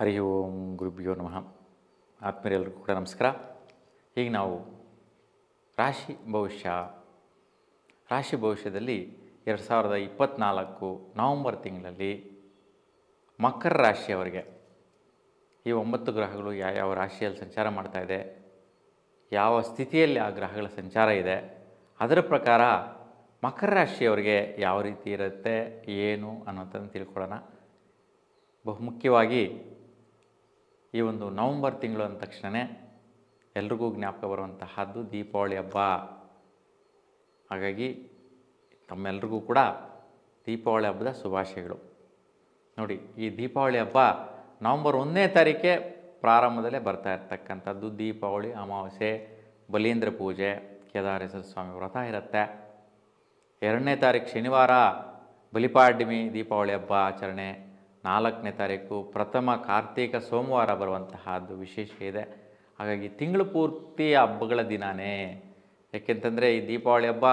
ಹರಿ ಓಂ ಗುರುಭ್ಯೋ ನಮಃ ಆತ್ಮೀಯರೆಲ್ಲರಿಗೂ ಕೂಡ ನಮಸ್ಕಾರ ಈಗ ನಾವು ರಾಶಿ ಭವಿಷ್ಯ ರಾಶಿ ಭವಿಷ್ಯದಲ್ಲಿ ಎರಡು ಸಾವಿರದ ಇಪ್ಪತ್ತ್ನಾಲ್ಕು ನವಂಬರ್ ತಿಂಗಳಲ್ಲಿ ಮಕರ ರಾಶಿಯವರಿಗೆ ಈ ಒಂಬತ್ತು ಗ್ರಹಗಳು ಯಾವ ಯಾವ ರಾಶಿಯಲ್ಲಿ ಸಂಚಾರ ಮಾಡ್ತಾ ಇದೆ ಯಾವ ಸ್ಥಿತಿಯಲ್ಲಿ ಆ ಗ್ರಹಗಳ ಸಂಚಾರ ಇದೆ ಅದರ ಪ್ರಕಾರ ಮಕರ ರಾಶಿಯವರಿಗೆ ಯಾವ ರೀತಿ ಇರುತ್ತೆ ಏನು ಅನ್ನೋದನ್ನು ತಿಳ್ಕೊಳ್ಳೋಣ ಬಹುಮುಖ್ಯವಾಗಿ ಈ ಒಂದು ನವಂಬರ್ ತಿಂಗಳು ಅಂದ ತಕ್ಷಣವೇ ಎಲ್ರಿಗೂ ಜ್ಞಾಪಕ ಬರುವಂತಹದ್ದು ದೀಪಾವಳಿ ಹಬ್ಬ ಹಾಗಾಗಿ ತಮ್ಮೆಲ್ರಿಗೂ ಕೂಡ ದೀಪಾವಳಿ ಹಬ್ಬದ ಶುಭಾಶಯಗಳು ನೋಡಿ ಈ ದೀಪಾವಳಿ ಹಬ್ಬ ನವಂಬರ್ ಒಂದನೇ ತಾರೀಕೆ ಪ್ರಾರಂಭದಲ್ಲೇ ಬರ್ತಾ ಇರ್ತಕ್ಕಂಥದ್ದು ದೀಪಾವಳಿ ಅಮಾವಾಸ್ಯೆ ಬಲೀಂದ್ರ ಪೂಜೆ ಕೇದಾರೇಶ್ವರ ಸ್ವಾಮಿ ವ್ರತ ಇರುತ್ತೆ ಎರಡನೇ ತಾರೀಕು ಶನಿವಾರ ಬಲಿಪಾಡ್ಯಮಿ ದೀಪಾವಳಿ ಹಬ್ಬ ಆಚರಣೆ ನಾಲ್ಕನೇ ತಾರೀಕು ಪ್ರಥಮ ಕಾರ್ತೀಕ ಸೋಮವಾರ ಬರುವಂತಹದ್ದು ವಿಶೇಷ ಇದೆ ಹಾಗಾಗಿ ತಿಂಗಳು ಪೂರ್ತಿ ಹಬ್ಬಗಳ ದಿನವೇ ಏಕೆಂತಂದರೆ ಈ ದೀಪಾವಳಿ ಹಬ್ಬ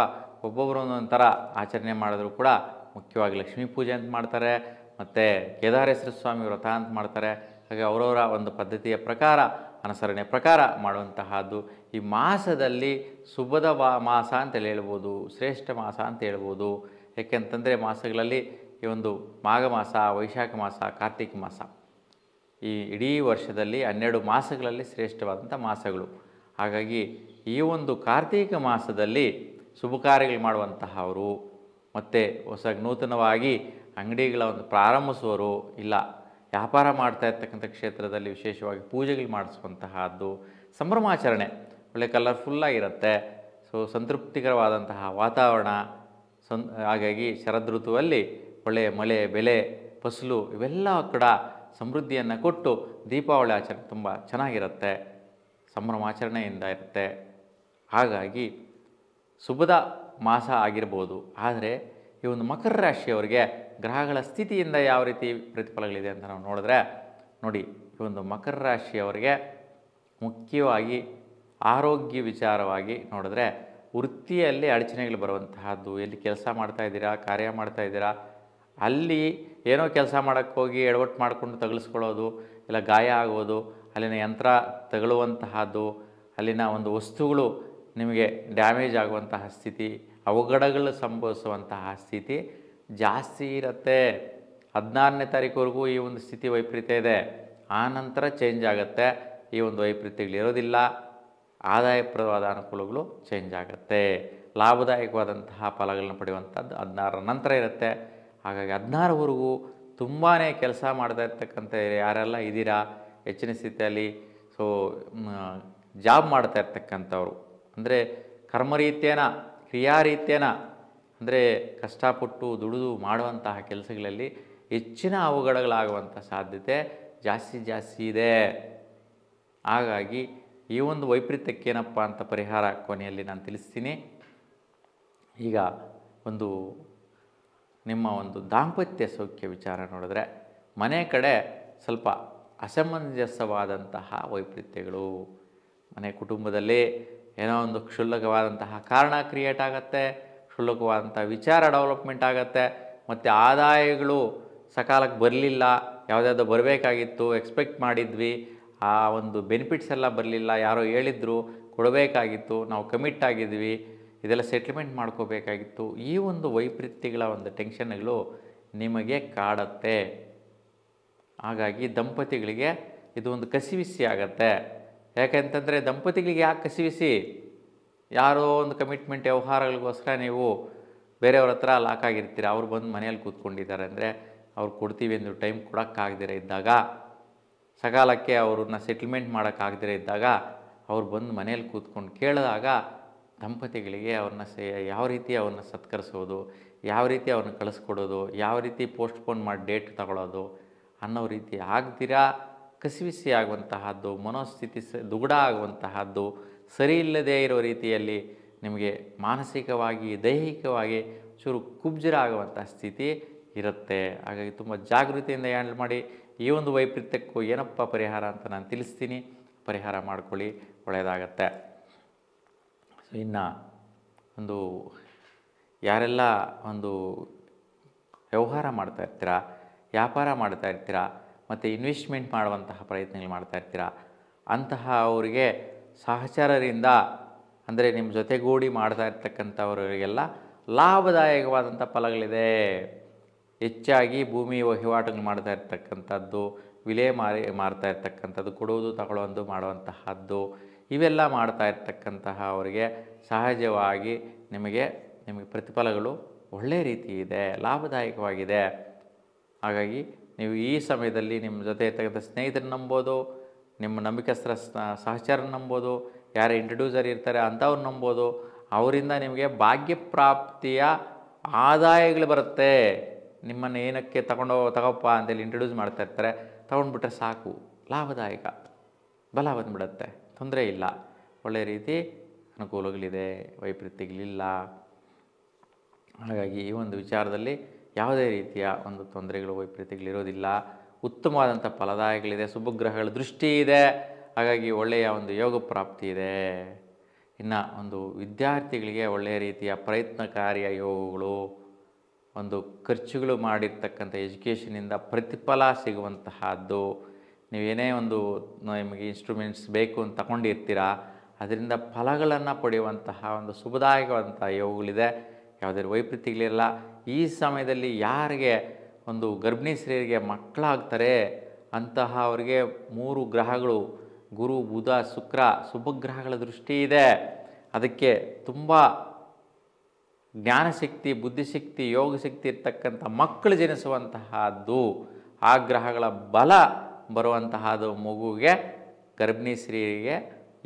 ಒಬ್ಬೊಬ್ಬರು ಥರ ಆಚರಣೆ ಮಾಡಿದ್ರು ಕೂಡ ಮುಖ್ಯವಾಗಿ ಲಕ್ಷ್ಮೀ ಪೂಜೆ ಅಂತ ಮಾಡ್ತಾರೆ ಮತ್ತು ಕೇದಾರೇಶ್ವರ ಸ್ವಾಮಿ ವ್ರತ ಅಂತ ಮಾಡ್ತಾರೆ ಹಾಗೆ ಅವರವರ ಒಂದು ಪದ್ಧತಿಯ ಪ್ರಕಾರ ಅನುಸರಣೆ ಪ್ರಕಾರ ಮಾಡುವಂತಹದ್ದು ಈ ಮಾಸದಲ್ಲಿ ಶುಭದ ಮಾಸ ಅಂತೇಳಿ ಹೇಳ್ಬೋದು ಶ್ರೇಷ್ಠ ಮಾಸ ಅಂತ ಹೇಳ್ಬೋದು ಏಕೆಂತಂದರೆ ಮಾಸಗಳಲ್ಲಿ ಈ ಒಂದು ಮಾಘ ಮಾಸ ವೈಶಾಖ ಮಾಸ ಕಾರ್ತಿಕ ಮಾಸ ಈ ಇಡೀ ವರ್ಷದಲ್ಲಿ ಹನ್ನೆರಡು ಮಾಸಗಳಲ್ಲಿ ಶ್ರೇಷ್ಠವಾದಂಥ ಮಾಸಗಳು ಹಾಗಾಗಿ ಈ ಒಂದು ಕಾರ್ತೀಕ ಮಾಸದಲ್ಲಿ ಶುಭ ಕಾರ್ಯಗಳು ಮಾಡುವಂತಹವರು ಮತ್ತು ಹೊಸ ನೂತನವಾಗಿ ಅಂಗಡಿಗಳ ಒಂದು ಪ್ರಾರಂಭಿಸುವರು ಇಲ್ಲ ವ್ಯಾಪಾರ ಮಾಡ್ತಾ ಇರ್ತಕ್ಕಂಥ ಕ್ಷೇತ್ರದಲ್ಲಿ ವಿಶೇಷವಾಗಿ ಪೂಜೆಗಳು ಮಾಡಿಸುವಂತಹದ್ದು ಸಂಭ್ರಮಾಚರಣೆ ಒಳ್ಳೆ ಕಲರ್ಫುಲ್ಲಾಗಿರುತ್ತೆ ಸೊ ಸಂತೃಪ್ತಿಕರವಾದಂತಹ ವಾತಾವರಣ ಸಂ ಹಾಗಾಗಿ ಋತುವಲ್ಲಿ ಹೊಳೆ ಮಳೆ ಬೆಲೆ ಫಸಲು ಇವೆಲ್ಲ ಕೂಡ ಸಮೃದ್ಧಿಯನ್ನು ಕೊಟ್ಟು ದೀಪಾವಳಿ ಆಚರಣೆ ತುಂಬ ಚೆನ್ನಾಗಿರುತ್ತೆ ಸಂಭ್ರಮಾಚರಣೆಯಿಂದ ಇರುತ್ತೆ ಹಾಗಾಗಿ ಶುಭದ ಮಾಸ ಆಗಿರ್ಬೋದು ಆದರೆ ಈ ಒಂದು ಮಕರ ರಾಶಿಯವರಿಗೆ ಗ್ರಹಗಳ ಸ್ಥಿತಿಯಿಂದ ಯಾವ ರೀತಿ ಪ್ರತಿಫಲಗಳಿದೆ ಅಂತ ನಾವು ನೋಡಿದ್ರೆ ನೋಡಿ ಈ ಒಂದು ಮಕರ ರಾಶಿಯವರಿಗೆ ಮುಖ್ಯವಾಗಿ ಆರೋಗ್ಯ ವಿಚಾರವಾಗಿ ನೋಡಿದ್ರೆ ವೃತ್ತಿಯಲ್ಲಿ ಅಡಚಣೆಗಳು ಬರುವಂತಹದ್ದು ಎಲ್ಲಿ ಕೆಲಸ ಮಾಡ್ತಾ ಕಾರ್ಯ ಮಾಡ್ತಾ ಅಲ್ಲಿ ಏನೋ ಕೆಲಸ ಮಾಡೋಕ್ಕೆ ಹೋಗಿ ಎಡವಟ್ಟು ಮಾಡಿಕೊಂಡು ತಗಲಿಸ್ಕೊಳ್ಳೋದು ಇಲ್ಲ ಗಾಯ ಆಗೋದು ಅಲ್ಲಿನ ಯಂತ್ರ ತಗಲುವಂತಹದ್ದು ಅಲ್ಲಿನ ಒಂದು ವಸ್ತುಗಳು ನಿಮಗೆ ಡ್ಯಾಮೇಜ್ ಆಗುವಂತಹ ಸ್ಥಿತಿ ಅವಘಡಗಳು ಸಂಭವಿಸುವಂತಹ ಸ್ಥಿತಿ ಜಾಸ್ತಿ ಇರುತ್ತೆ ಹದಿನಾರನೇ ತಾರೀಕುವರೆಗೂ ಈ ಒಂದು ಸ್ಥಿತಿ ವೈಪರೀತ್ಯ ಇದೆ ಆ ನಂತರ ಚೇಂಜ್ ಆಗುತ್ತೆ ಈ ಒಂದು ಇರೋದಿಲ್ಲ ಆದಾಯಪ್ರದವಾದ ಅನುಕೂಲಗಳು ಚೇಂಜ್ ಆಗುತ್ತೆ ಲಾಭದಾಯಕವಾದಂತಹ ಫಲಗಳನ್ನ ಪಡೆಯುವಂಥದ್ದು ಹದಿನಾರರ ನಂತರ ಇರುತ್ತೆ ಹಾಗಾಗಿ ಹದಿನಾರುವರೆಗೂ ತುಂಬಾ ಕೆಲಸ ಮಾಡ್ತಾ ಇರ್ತಕ್ಕಂಥ ಯಾರೆಲ್ಲ ಇದ್ದೀರಾ ಹೆಚ್ಚಿನ ಸ್ಥಿತಿಯಲ್ಲಿ ಸೊ ಜಾಬ್ ಮಾಡ್ತಾ ಇರ್ತಕ್ಕಂಥವ್ರು ಅಂದರೆ ಕರ್ಮರೀತ್ಯನ ರೀತಿಯೇನ ಅಂದರೆ ಕಷ್ಟಪಟ್ಟು ದುಡಿದು ಮಾಡುವಂತಹ ಕೆಲಸಗಳಲ್ಲಿ ಹೆಚ್ಚಿನ ಅವಘಡಗಳಾಗುವಂಥ ಸಾಧ್ಯತೆ ಜಾಸ್ತಿ ಜಾಸ್ತಿ ಇದೆ ಹಾಗಾಗಿ ಈ ಒಂದು ವೈಪರೀತ್ಯಕ್ಕೆ ಏನಪ್ಪ ಅಂತ ಪರಿಹಾರ ಕೊನೆಯಲ್ಲಿ ನಾನು ತಿಳಿಸ್ತೀನಿ ಈಗ ಒಂದು ನಿಮ್ಮ ಒಂದು ದಾಂಪತ್ಯ ಸೌಖ್ಯ ವಿಚಾರ ನೋಡಿದ್ರೆ ಮನೆ ಕಡೆ ಸ್ವಲ್ಪ ಅಸಮಂಜಸವಾದಂತಹ ವೈಪರೀತ್ಯಗಳು ಮನೆ ಕುಟುಂಬದಲ್ಲಿ ಏನೋ ಒಂದು ಕ್ಷುಲ್ಲಕವಾದಂತಹ ಕಾರಣ ಕ್ರಿಯೇಟ್ ಆಗುತ್ತೆ ಕ್ಷುಲ್ಲಕವಾದಂಥ ವಿಚಾರ ಡೆವಲಪ್ಮೆಂಟ್ ಆಗುತ್ತೆ ಮತ್ತು ಆದಾಯಗಳು ಸಕಾಲಕ್ಕೆ ಬರಲಿಲ್ಲ ಯಾವುದಾದ್ರೂ ಬರಬೇಕಾಗಿತ್ತು ಎಕ್ಸ್ಪೆಕ್ಟ್ ಮಾಡಿದ್ವಿ ಆ ಒಂದು ಬೆನಿಫಿಟ್ಸ್ ಎಲ್ಲ ಬರಲಿಲ್ಲ ಯಾರೋ ಹೇಳಿದ್ರು ಕೊಡಬೇಕಾಗಿತ್ತು ನಾವು ಕಮಿಟ್ ಆಗಿದ್ವಿ ಇದೆಲ್ಲ ಸೆಟ್ಲ್ಮೆಂಟ್ ಮಾಡ್ಕೋಬೇಕಾಗಿತ್ತು ಈ ಒಂದು ವೈಪರೀತ್ಯಗಳ ಒಂದು ಟೆನ್ಷನ್ಗಳು ನಿಮಗೆ ಕಾಡತ್ತೆ ಹಾಗಾಗಿ ದಂಪತಿಗಳಿಗೆ ಇದು ಒಂದು ಕಸಿವಿಸಿ ಆಗತ್ತೆ ಯಾಕೆಂತಂದರೆ ದಂಪತಿಗಳಿಗೆ ಯಾಕೆ ಕಸಿವಿಸಿ ಯಾರೋ ಒಂದು ಕಮಿಟ್ಮೆಂಟ್ ವ್ಯವಹಾರಗಳಿಗೋಸ್ಕರ ನೀವು ಬೇರೆಯವ್ರ ಹತ್ರ ಲಾಕ್ ಆಗಿರ್ತೀರ ಅವ್ರು ಬಂದು ಮನೆಯಲ್ಲಿ ಕೂತ್ಕೊಂಡಿದ್ದಾರೆ ಅಂದರೆ ಅವ್ರು ಕೊಡ್ತೀವಿ ಎಂದು ಟೈಮ್ ಕೊಡೋಕ್ಕಾಗದಿರ ಇದ್ದಾಗ ಸಕಾಲಕ್ಕೆ ಅವ್ರನ್ನ ಸೆಟ್ಲ್ಮೆಂಟ್ ಮಾಡೋಕ್ಕಾಗದಿರೇ ಇದ್ದಾಗ ಅವ್ರು ಬಂದು ಮನೇಲಿ ಕೂತ್ಕೊಂಡು ಕೇಳಿದಾಗ ದಂಪತಿಗಳಿಗೆ ಅವ್ರನ್ನ ಸೇ ಯಾವ ರೀತಿ ಅವ್ರನ್ನ ಸತ್ಕರಿಸೋದು ಯಾವ ರೀತಿ ಅವ್ರನ್ನ ಕಳಿಸ್ಕೊಡೋದು ಯಾವ ರೀತಿ ಪೋಸ್ಟ್ಪೋನ್ ಮಾಡಿ ಡೇಟ್ ತಗೊಳ್ಳೋದು ಅನ್ನೋ ರೀತಿ ಆಗ್ದಿರಾ ಕಸಿವಿಸಿ ಆಗುವಂತಹದ್ದು ಮನೋಸ್ಥಿತಿ ಸ ದುಗುಡ ಆಗುವಂತಹದ್ದು ಸರಿ ಇಲ್ಲದೇ ಇರೋ ರೀತಿಯಲ್ಲಿ ನಿಮಗೆ ಮಾನಸಿಕವಾಗಿ ದೈಹಿಕವಾಗಿ ಚೂರು ಕುಬ್ಜರ ಆಗುವಂಥ ಸ್ಥಿತಿ ಇರುತ್ತೆ ಹಾಗಾಗಿ ತುಂಬ ಜಾಗೃತಿಯಿಂದ ಹ್ಯಾಂಡಲ್ ಮಾಡಿ ಈ ಒಂದು ವೈಪರೀತ್ಯಕ್ಕೂ ಏನಪ್ಪ ಪರಿಹಾರ ಅಂತ ನಾನು ತಿಳಿಸ್ತೀನಿ ಪರಿಹಾರ ಮಾಡಿಕೊಳ್ಳಿ ಒಳ್ಳೆಯದಾಗತ್ತೆ ಇನ್ನು ಒಂದು ಯಾರೆಲ್ಲ ಒಂದು ವ್ಯವಹಾರ ಮಾಡ್ತಾ ಇರ್ತೀರಾ ವ್ಯಾಪಾರ ಮಾಡ್ತಾ ಇರ್ತೀರಾ ಮತ್ತು ಇನ್ವೆಸ್ಟ್ಮೆಂಟ್ ಮಾಡುವಂತಹ ಪ್ರಯತ್ನಗಳು ಮಾಡ್ತಾ ಇರ್ತೀರಾ ಅಂತಹ ಅವರಿಗೆ ಸಹಚಾರರಿಂದ ಅಂದರೆ ನಿಮ್ಮ ಜೊತೆಗೂಡಿ ಮಾಡ್ತಾ ಇರ್ತಕ್ಕಂಥವರಿಗೆಲ್ಲ ಲಾಭದಾಯಕವಾದಂಥ ಫಲಗಳಿದೆ ಹೆಚ್ಚಾಗಿ ಭೂಮಿ ವಹಿವಾಟುಗಳು ಮಾಡ್ತಾ ಇರ್ತಕ್ಕಂಥದ್ದು ವಿಲೇ ಮಾರಿ ಮಾರ್ತಾ ಇರ್ತಕ್ಕಂಥದ್ದು ಕೊಡುವುದು ತಗೊಳ್ಳೋದು ಮಾಡುವಂತಹದ್ದು ಇವೆಲ್ಲ ಮಾಡ್ತಾ ಇರ್ತಕ್ಕಂತಹ ಅವರಿಗೆ ಸಹಜವಾಗಿ ನಿಮಗೆ ನಿಮಗೆ ಪ್ರತಿಫಲಗಳು ಒಳ್ಳೆಯ ರೀತಿ ಇದೆ ಲಾಭದಾಯಕವಾಗಿದೆ ಹಾಗಾಗಿ ನೀವು ಈ ಸಮಯದಲ್ಲಿ ನಿಮ್ಮ ಜೊತೆ ಇರ್ತಕ್ಕಂಥ ಸ್ನೇಹಿತರನ್ನ ನಂಬೋದು ನಿಮ್ಮ ನಂಬಿಕೆಸ್ತ್ರ ಸಹಚರನ ನಂಬೋದು ಯಾರು ಇಂಟ್ರಡ್ಯೂಸರ್ ಇರ್ತಾರೆ ಅಂಥವ್ರು ನಂಬೋದು ಅವರಿಂದ ನಿಮಗೆ ಭಾಗ್ಯಪ್ರಾಪ್ತಿಯ ಆದಾಯಗಳು ಬರುತ್ತೆ ನಿಮ್ಮನ್ನು ಏನಕ್ಕೆ ತಗೊಂಡು ತಗೋಪ್ಪ ಅಂತೇಳಿ ಇಂಟ್ರಡ್ಯೂಸ್ ಮಾಡ್ತಾ ಇರ್ತಾರೆ ತೊಗೊಂಡ್ಬಿಟ್ರೆ ಸಾಕು ಲಾಭದಾಯಕ ಬಲ ಬಂದ್ಬಿಡುತ್ತೆ ತೊಂದರೆ ಇಲ್ಲ ಒಳ್ಳೆಯ ರೀತಿ ಅನುಕೂಲಗಳಿದೆ ವೈಪರೀತ್ಯಗಳಿಲ್ಲ ಹಾಗಾಗಿ ಈ ಒಂದು ವಿಚಾರದಲ್ಲಿ ಯಾವುದೇ ರೀತಿಯ ಒಂದು ತೊಂದರೆಗಳು ವೈಪರೀತ್ಯಗಳಿರೋದಿಲ್ಲ ಉತ್ತಮವಾದಂಥ ಫಲದಾಯಗಳಿದೆ ಶುಭಗ್ರಹಗಳ ದೃಷ್ಟಿ ಇದೆ ಹಾಗಾಗಿ ಒಳ್ಳೆಯ ಒಂದು ಯೋಗ ಪ್ರಾಪ್ತಿ ಇದೆ ಇನ್ನು ಒಂದು ವಿದ್ಯಾರ್ಥಿಗಳಿಗೆ ಒಳ್ಳೆಯ ರೀತಿಯ ಪ್ರಯತ್ನಕಾರಿಯ ಯೋಗಗಳು ಒಂದು ಖರ್ಚುಗಳು ಮಾಡಿರ್ತಕ್ಕಂಥ ಎಜುಕೇಷನಿಂದ ಪ್ರತಿಫಲ ಸಿಗುವಂತಹದ್ದು ನೀವೇನೇ ಒಂದು ನಿಮಗೆ ಇನ್ಸ್ಟ್ರೂಮೆಂಟ್ಸ್ ಬೇಕು ಅಂತ ತಗೊಂಡಿರ್ತೀರಾ ಅದರಿಂದ ಫಲಗಳನ್ನು ಪಡೆಯುವಂತಹ ಒಂದು ಶುಭದಾಯಕವಂಥ ಯೋಗಗಳಿದೆ ಯಾವುದೇ ವೈಪರೀತ್ಯಗಳಿರಲ್ಲ ಈ ಸಮಯದಲ್ಲಿ ಯಾರಿಗೆ ಒಂದು ಗರ್ಭಿಣಿ ಸ್ತ್ರೀಯರಿಗೆ ಮಕ್ಕಳಾಗ್ತಾರೆ ಅಂತಹ ಅವರಿಗೆ ಮೂರು ಗ್ರಹಗಳು ಗುರು ಬುಧ ಶುಕ್ರ ಶುಭಗ್ರಹಗಳ ದೃಷ್ಟಿ ಇದೆ ಅದಕ್ಕೆ ತುಂಬ ಜ್ಞಾನಶಕ್ತಿ ಬುದ್ಧಿಶಕ್ತಿ ಯೋಗಶಕ್ತಿ ಇರ್ತಕ್ಕಂಥ ಮಕ್ಕಳು ಜನಿಸುವಂತಹದ್ದು ಆ ಗ್ರಹಗಳ ಬಲ ಬರುವಂತಹ ಅದು ಮಗುವಿಗೆ ಗರ್ಭಿಣಿ ಸ್ತ್ರೀಯರಿಗೆ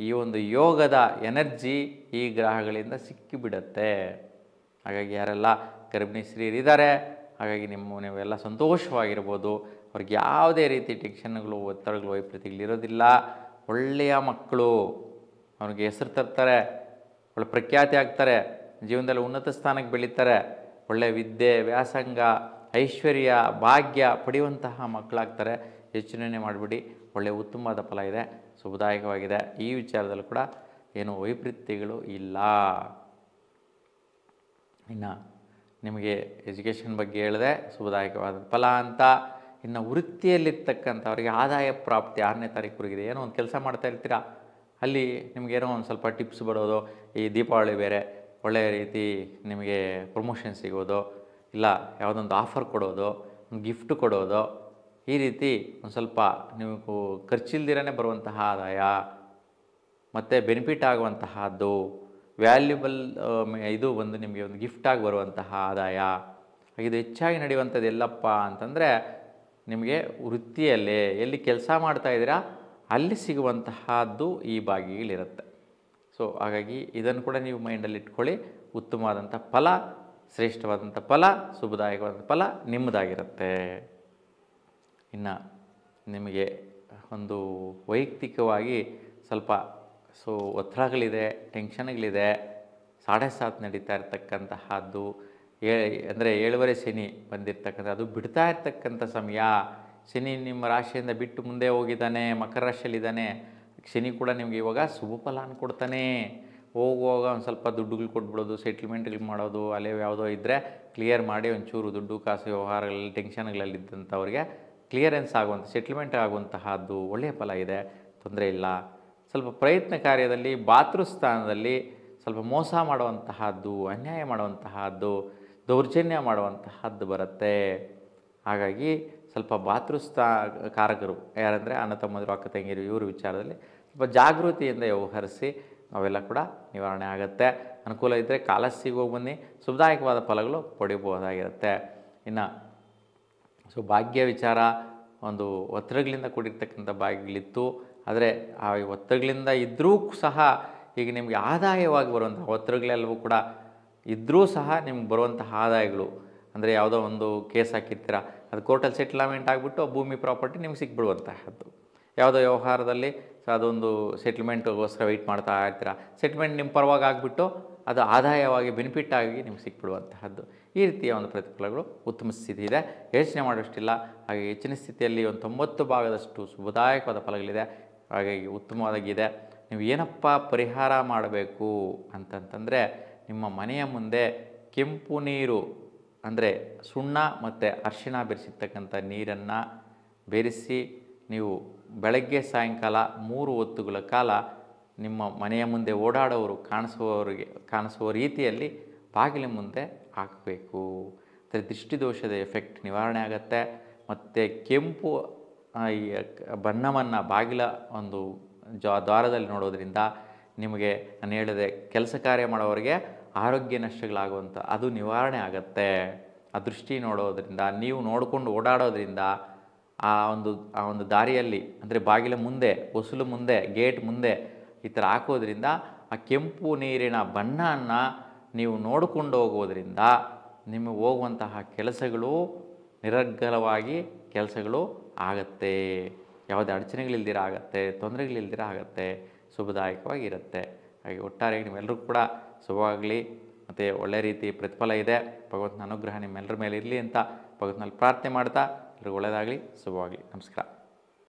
ಈ ಒಂದು ಯೋಗದ ಎನರ್ಜಿ ಈ ಗ್ರಹಗಳಿಂದ ಸಿಕ್ಕಿಬಿಡತ್ತೆ ಹಾಗಾಗಿ ಯಾರೆಲ್ಲ ಗರ್ಭಿಣಿ ಸ್ತ್ರೀಯರಿದ್ದಾರೆ ಹಾಗಾಗಿ ನಿಮ್ಮ ನೀವೆಲ್ಲ ಸಂತೋಷವಾಗಿರ್ಬೋದು ಅವ್ರಿಗೆ ಯಾವುದೇ ರೀತಿ ಟೆನ್ಷನ್ಗಳು ಒತ್ತಡಗಳು ಇರೋದಿಲ್ಲ ಒಳ್ಳೆಯ ಮಕ್ಕಳು ಅವ್ರಿಗೆ ಹೆಸರು ತರ್ತಾರೆ ಒಳ್ಳೆ ಪ್ರಖ್ಯಾತಿ ಆಗ್ತಾರೆ ಜೀವನದಲ್ಲಿ ಉನ್ನತ ಸ್ಥಾನಕ್ಕೆ ಬೆಳೀತಾರೆ ಒಳ್ಳೆಯ ವಿದ್ಯೆ ವ್ಯಾಸಂಗ ಐಶ್ವರ್ಯ ಭಾಗ್ಯ ಪಡೆಯುವಂತಹ ಮಕ್ಕಳಾಗ್ತಾರೆ ಯೋಚನೆ ಮಾಡಿಬಿಡಿ ಒಳ್ಳೆಯ ಉತ್ತಮವಾದ ಫಲ ಇದೆ ಶುಭದಾಯಕವಾಗಿದೆ ಈ ವಿಚಾರದಲ್ಲೂ ಕೂಡ ಏನು ವೈಪರೀತ್ಯಗಳು ಇಲ್ಲ ಇನ್ನು ನಿಮಗೆ ಎಜುಕೇಷನ್ ಬಗ್ಗೆ ಹೇಳಿದೆ ಶುಭದಾಯಕವಾದ ಫಲ ಅಂತ ಇನ್ನು ವೃತ್ತಿಯಲ್ಲಿರ್ತಕ್ಕಂಥವ್ರಿಗೆ ಆದಾಯ ಪ್ರಾಪ್ತಿ ಆರನೇ ತಾರೀಕುವರೆಗಿದೆ ಏನೋ ಒಂದು ಕೆಲಸ ಮಾಡ್ತಾ ಇರ್ತೀರಾ ಅಲ್ಲಿ ನಿಮಗೇನೋ ಒಂದು ಸ್ವಲ್ಪ ಟಿಪ್ಸ್ ಬರೋದು ಈ ದೀಪಾವಳಿ ಬೇರೆ ಒಳ್ಳೆಯ ರೀತಿ ನಿಮಗೆ ಪ್ರಮೋಷನ್ ಸಿಗೋದು ಇಲ್ಲ ಯಾವುದೊಂದು ಆಫರ್ ಕೊಡೋದು ಗಿಫ್ಟ್ ಕೊಡೋದು ಈ ರೀತಿ ಒಂದು ಸ್ವಲ್ಪ ನೀವು ಖರ್ಚಿಲ್ದಿರೇ ಬರುವಂತಹ ಆದಾಯ ಮತ್ತು ಬೆನಿಫಿಟ್ ಆಗುವಂತಹದ್ದು ವ್ಯಾಲ್ಯೂಬಲ್ ಇದು ಒಂದು ನಿಮಗೆ ಒಂದು ಗಿಫ್ಟಾಗಿ ಬರುವಂತಹ ಆದಾಯ ಇದು ಹೆಚ್ಚಾಗಿ ನಡೆಯುವಂಥದ್ದು ಎಲ್ಲಪ್ಪ ಅಂತಂದರೆ ನಿಮಗೆ ವೃತ್ತಿಯಲ್ಲೇ ಎಲ್ಲಿ ಕೆಲಸ ಮಾಡ್ತಾಯಿದ್ದೀರಾ ಅಲ್ಲಿ ಸಿಗುವಂತಹದ್ದು ಈ ಭಾಗಿಗಳಿರುತ್ತೆ ಸೊ ಹಾಗಾಗಿ ಇದನ್ನು ಕೂಡ ನೀವು ಮೈಂಡಲ್ಲಿ ಇಟ್ಕೊಳ್ಳಿ ಉತ್ತಮವಾದಂಥ ಫಲ ಶ್ರೇಷ್ಠವಾದಂಥ ಫಲ ಶುಭದಾಯಕವಾದಂಥ ಫಲ ನಿಮ್ಮದಾಗಿರುತ್ತೆ ಇನ್ನು ನಿಮಗೆ ಒಂದು ವೈಯಕ್ತಿಕವಾಗಿ ಸ್ವಲ್ಪ ಸೊ ಒತ್ತಡಗಳಿದೆ ಟೆನ್ಷನ್ಗಳಿದೆ ಸಾಡೆ ಸಾತ್ ನಡೀತಾ ಇರ್ತಕ್ಕಂತಹದ್ದು ಏ ಅಂದರೆ ಏಳುವರೆ ಶನಿ ಬಂದಿರತಕ್ಕಂಥ ಅದು ಬಿಡ್ತಾ ಇರ್ತಕ್ಕಂಥ ಸಮಯ ಶನಿ ನಿಮ್ಮ ರಾಶಿಯಿಂದ ಬಿಟ್ಟು ಮುಂದೆ ಹೋಗಿದ್ದಾನೆ ಮಕರ ರಾಶಿಯಲ್ಲಿದ್ದಾನೆ ಶನಿ ಕೂಡ ನಿಮಗೆ ಇವಾಗ ಶುಭ ಫಲಾನ ಕೊಡ್ತಾನೆ ಹೋಗುವಾಗ ಒಂದು ಸ್ವಲ್ಪ ದುಡ್ಡುಗಳು ಕೊಟ್ಬಿಡೋದು ಸೆಟ್ಲ್ಮೆಂಟ್ಗಳು ಮಾಡೋದು ಅಲ್ಲೇ ಯಾವುದೋ ಇದ್ದರೆ ಕ್ಲಿಯರ್ ಮಾಡಿ ಒಂಚೂರು ದುಡ್ಡು ಕಾಸು ವ್ಯವಹಾರಗಳಲ್ಲಿ ಟೆನ್ಷನ್ಗಳಲ್ಲಿದ್ದಂಥವ್ರಿಗೆ ಕ್ಲಿಯರೆನ್ಸ್ ಆಗುವಂಥ ಸೆಟ್ಲ್ಮೆಂಟ್ ಆಗುವಂತಹದ್ದು ಒಳ್ಳೆಯ ಫಲ ಇದೆ ತೊಂದರೆ ಇಲ್ಲ ಸ್ವಲ್ಪ ಪ್ರಯತ್ನ ಕಾರ್ಯದಲ್ಲಿ ಬಾತೃಸ್ಥಾನದಲ್ಲಿ ಸ್ವಲ್ಪ ಮೋಸ ಮಾಡುವಂತಹದ್ದು ಅನ್ಯಾಯ ಮಾಡುವಂತಹದ್ದು ದೌರ್ಜನ್ಯ ಮಾಡುವಂತಹದ್ದು ಬರುತ್ತೆ ಹಾಗಾಗಿ ಸ್ವಲ್ಪ ಬಾತೃಸ್ಥ ಕಾರಕರು ಯಾರಂದರೆ ಅನ್ನ ತಮ್ಮಂದಿರು ಅಕ್ಕ ತಂಗಿರು ಇವರು ವಿಚಾರದಲ್ಲಿ ಸ್ವಲ್ಪ ಜಾಗೃತಿಯಿಂದ ವ್ಯವಹರಿಸಿ ಅವೆಲ್ಲ ಕೂಡ ನಿವಾರಣೆ ಆಗುತ್ತೆ ಅನುಕೂಲ ಇದ್ದರೆ ಕಾಲಸ್ಸಿಗೆ ಹೋಗಿ ಬನ್ನಿ ಸುಭದಾಯಕವಾದ ಫಲಗಳು ಪಡಿಬೋದಾಗಿರುತ್ತೆ ಇನ್ನು ಸೊ ಭಾಗ್ಯ ವಿಚಾರ ಒಂದು ಒತ್ತಡಗಳಿಂದ ಕೂಡಿರ್ತಕ್ಕಂಥ ಭಾಗ್ಯಗಳಿತ್ತು ಆದರೆ ಆ ಒತ್ತಡಗಳಿಂದ ಇದ್ದರೂ ಸಹ ಈಗ ನಿಮಗೆ ಆದಾಯವಾಗಿ ಬರುವಂತಹ ಒತ್ತಡಗಳೆಲ್ಲವೂ ಕೂಡ ಇದ್ದರೂ ಸಹ ನಿಮ್ಗೆ ಬರುವಂತಹ ಆದಾಯಗಳು ಅಂದರೆ ಯಾವುದೋ ಒಂದು ಕೇಸ್ ಹಾಕಿರ್ತೀರ ಅದು ಕೋರ್ಟಲ್ಲಿ ಸೆಟ್ಲ್ಮೆಂಟ್ ಆಗಿಬಿಟ್ಟು ಆ ಭೂಮಿ ಪ್ರಾಪರ್ಟಿ ನಿಮ್ಗೆ ಸಿಕ್ಬಿಡುವಂತಹದ್ದು ಯಾವುದೋ ವ್ಯವಹಾರದಲ್ಲಿ ಸೊ ಅದೊಂದು ಸೆಟ್ಲ್ಮೆಂಟ್ಗೋಸ್ಕರ ವೆಯ್ಟ್ ಮಾಡ್ತಾ ಇರ್ತೀರ ಸೆಟ್ಲ್ಮೆಂಟ್ ನಿಮ್ಮ ಪರವಾಗಿ ಆಗಿಬಿಟ್ಟು ಅದು ಆದಾಯವಾಗಿ ಬೆನಿಫಿಟ್ ಆಗಿ ನಿಮ್ಗೆ ಸಿಕ್ಬಿಡುವಂತಹದ್ದು ಈ ರೀತಿಯ ಒಂದು ಪ್ರತಿಫಲಗಳು ಉತ್ತಮ ಸ್ಥಿತಿ ಇದೆ ಯೋಚನೆ ಮಾಡುವಷ್ಟಿಲ್ಲ ಹಾಗೆ ಹೆಚ್ಚಿನ ಸ್ಥಿತಿಯಲ್ಲಿ ಒಂದು ತೊಂಬತ್ತು ಭಾಗದಷ್ಟು ಶುಭದಾಯಕವಾದ ಫಲಗಳಿದೆ ಹಾಗಾಗಿ ಉತ್ತಮವಾಗಿದೆ ನೀವು ಏನಪ್ಪ ಪರಿಹಾರ ಮಾಡಬೇಕು ಅಂತಂತಂದರೆ ನಿಮ್ಮ ಮನೆಯ ಮುಂದೆ ಕೆಂಪು ನೀರು ಅಂದರೆ ಸುಣ್ಣ ಮತ್ತು ಅರಿಶಿಣ ಬೆರೆಸಿರ್ತಕ್ಕಂಥ ನೀರನ್ನು ಬೆರೆಸಿ ನೀವು ಬೆಳಗ್ಗೆ ಸಾಯಂಕಾಲ ಮೂರು ಹೊತ್ತುಗಳ ಕಾಲ ನಿಮ್ಮ ಮನೆಯ ಮುಂದೆ ಓಡಾಡೋರು ಕಾಣಿಸುವವರಿಗೆ ಕಾಣಿಸುವ ರೀತಿಯಲ್ಲಿ ಬಾಗಿಲ ಮುಂದೆ ಹಾಕಬೇಕು ಅಂದರೆ ದೃಷ್ಟಿದೋಷದ ಎಫೆಕ್ಟ್ ನಿವಾರಣೆ ಆಗುತ್ತೆ ಮತ್ತು ಕೆಂಪು ಈ ಬಣ್ಣವನ್ನು ಬಾಗಿಲ ಒಂದು ಜ ದ್ವಾರದಲ್ಲಿ ನೋಡೋದ್ರಿಂದ ನಿಮಗೆ ನಾನು ಹೇಳಿದೆ ಕೆಲಸ ಕಾರ್ಯ ಮಾಡೋವರಿಗೆ ಆರೋಗ್ಯ ನಷ್ಟಗಳಾಗುವಂಥ ಅದು ನಿವಾರಣೆ ಆಗತ್ತೆ ಆ ದೃಷ್ಟಿ ನೋಡೋದರಿಂದ ನೀವು ನೋಡಿಕೊಂಡು ಓಡಾಡೋದ್ರಿಂದ ಆ ಒಂದು ಆ ಒಂದು ದಾರಿಯಲ್ಲಿ ಅಂದರೆ ಬಾಗಿಲ ಮುಂದೆ ಹೊಸಲು ಮುಂದೆ ಗೇಟ್ ಮುಂದೆ ಈ ಥರ ಹಾಕೋದ್ರಿಂದ ಆ ಕೆಂಪು ನೀರಿನ ಬಣ್ಣವನ್ನು ನೀವು ನೋಡಿಕೊಂಡು ಹೋಗೋದ್ರಿಂದ ನಿಮಗೆ ಹೋಗುವಂತಹ ಕೆಲಸಗಳು ನಿರರ್ಗಲವಾಗಿ ಕೆಲಸಗಳು ಆಗುತ್ತೆ ಯಾವುದೇ ಅಡಚಣೆಗಳಿಲ್ದಿರ ಆಗುತ್ತೆ ತೊಂದರೆಗಳಿಲ್ದಿರ ಆಗುತ್ತೆ ಇರುತ್ತೆ ಹಾಗೆ ಒಟ್ಟಾರೆ ನಿಮ್ಮೆಲ್ಲರಿಗೂ ಕೂಡ ಶುಭವಾಗಲಿ ಮತ್ತು ಒಳ್ಳೆ ರೀತಿ ಪ್ರತಿಫಲ ಇದೆ ಭಗವಂತನ ಅನುಗ್ರಹ ನಿಮ್ಮೆಲ್ಲರ ಮೇಲೆ ಇರಲಿ ಅಂತ ಭಗವಂತನಲ್ಲಿ ಪ್ರಾರ್ಥನೆ ಮಾಡ್ತಾ ಎಲ್ರಿಗೂ ಒಳ್ಳೆಯದಾಗಲಿ ಶುಭವಾಗಲಿ ನಮಸ್ಕಾರ